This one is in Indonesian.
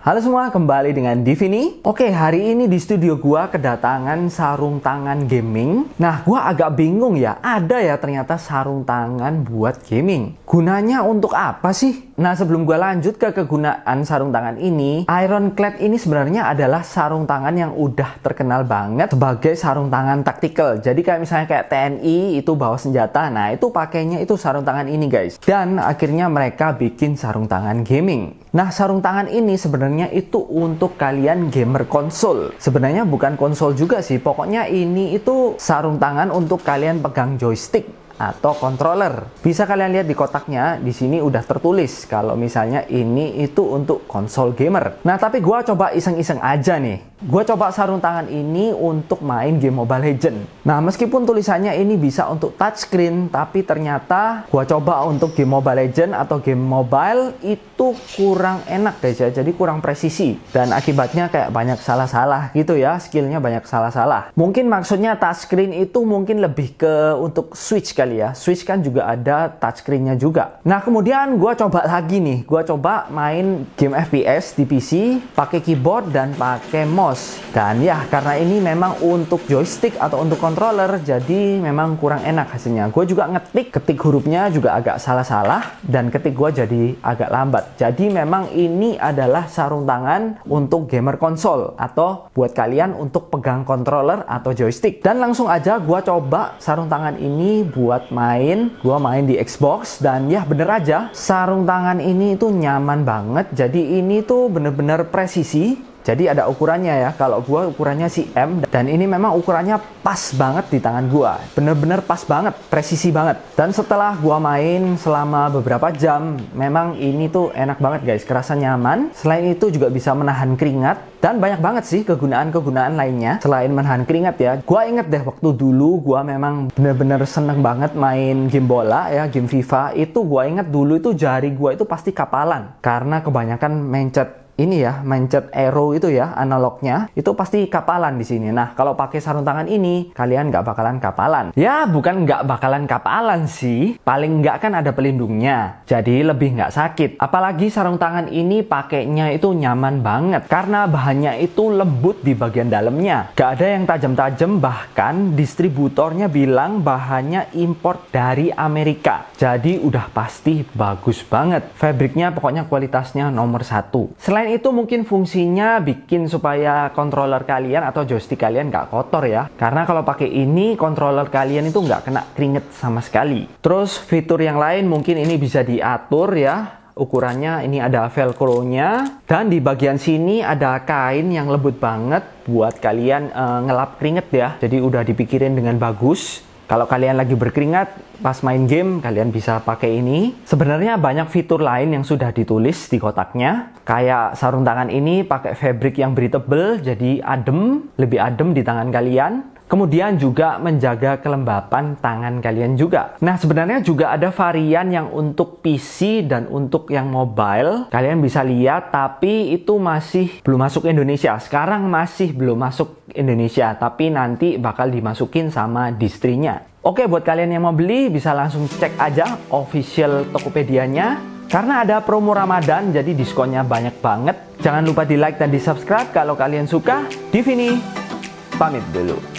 Halo semua, kembali dengan Divini. Oke, hari ini di studio gua kedatangan sarung tangan gaming. Nah, gua agak bingung ya. Ada ya ternyata sarung tangan buat gaming. Gunanya untuk apa sih? Nah, sebelum gua lanjut ke kegunaan sarung tangan ini, Ironclad ini sebenarnya adalah sarung tangan yang udah terkenal banget sebagai sarung tangan taktikal. Jadi kayak misalnya kayak TNI itu bawa senjata. Nah, itu pakainya itu sarung tangan ini, guys. Dan akhirnya mereka bikin sarung tangan gaming. Nah, sarung tangan ini sebenarnya itu untuk kalian gamer konsol. Sebenarnya bukan konsol juga sih, pokoknya ini itu sarung tangan untuk kalian pegang joystick atau controller. Bisa kalian lihat di kotaknya, di sini udah tertulis kalau misalnya ini itu untuk konsol gamer. Nah, tapi gua coba iseng-iseng aja nih. Gua coba sarung tangan ini untuk main game Mobile Legend. Nah, meskipun tulisannya ini bisa untuk touchscreen, tapi ternyata gua coba untuk game Mobile Legend atau game mobile itu kurang enak guys ya. Jadi kurang presisi dan akibatnya kayak banyak salah-salah gitu ya. Skillnya banyak salah-salah. Mungkin maksudnya touchscreen itu mungkin lebih ke untuk switch kali kali ya. Switch kan juga ada touchscreen-nya juga. Nah, kemudian gue coba lagi nih. Gue coba main game FPS di PC pakai keyboard dan pakai mouse. Dan ya, karena ini memang untuk joystick atau untuk controller, jadi memang kurang enak hasilnya. Gue juga ngetik, ketik hurufnya juga agak salah-salah dan ketik gue jadi agak lambat. Jadi memang ini adalah sarung tangan untuk gamer konsol atau buat kalian untuk pegang controller atau joystick. Dan langsung aja gue coba sarung tangan ini buat buat main gue main di Xbox dan ya bener aja sarung tangan ini itu nyaman banget jadi ini tuh bener-bener presisi jadi ada ukurannya ya. Kalau gua ukurannya si M dan ini memang ukurannya pas banget di tangan gua. Bener-bener pas banget, presisi banget. Dan setelah gua main selama beberapa jam, memang ini tuh enak banget guys, kerasa nyaman. Selain itu juga bisa menahan keringat dan banyak banget sih kegunaan-kegunaan lainnya selain menahan keringat ya. Gua inget deh waktu dulu gua memang bener-bener seneng banget main game bola ya, game FIFA. Itu gua inget dulu itu jari gua itu pasti kapalan karena kebanyakan mencet ini ya, mencet arrow itu ya, analognya, itu pasti kapalan di sini. Nah, kalau pakai sarung tangan ini, kalian nggak bakalan kapalan. Ya, bukan nggak bakalan kapalan sih. Paling nggak kan ada pelindungnya. Jadi lebih nggak sakit. Apalagi sarung tangan ini pakainya itu nyaman banget. Karena bahannya itu lembut di bagian dalamnya. Nggak ada yang tajam-tajam, bahkan distributornya bilang bahannya import dari Amerika. Jadi udah pasti bagus banget. Fabriknya pokoknya kualitasnya nomor satu. Selain itu mungkin fungsinya bikin supaya controller kalian atau joystick kalian nggak kotor ya. Karena kalau pakai ini controller kalian itu nggak kena keringet sama sekali. Terus fitur yang lain mungkin ini bisa diatur ya ukurannya ini ada velcro-nya dan di bagian sini ada kain yang lembut banget buat kalian e, ngelap keringet ya. Jadi udah dipikirin dengan bagus. Kalau kalian lagi berkeringat pas main game, kalian bisa pakai ini. Sebenarnya banyak fitur lain yang sudah ditulis di kotaknya. Kayak sarung tangan ini pakai fabric yang breathable, jadi adem, lebih adem di tangan kalian. Kemudian juga menjaga kelembapan tangan kalian juga. Nah, sebenarnya juga ada varian yang untuk PC dan untuk yang mobile. Kalian bisa lihat, tapi itu masih belum masuk Indonesia. Sekarang masih belum masuk Indonesia, tapi nanti bakal dimasukin sama distrinya. Oke, buat kalian yang mau beli, bisa langsung cek aja official Tokopedia-nya. Karena ada promo Ramadan, jadi diskonnya banyak banget. Jangan lupa di like dan di subscribe kalau kalian suka. Divini, pamit dulu.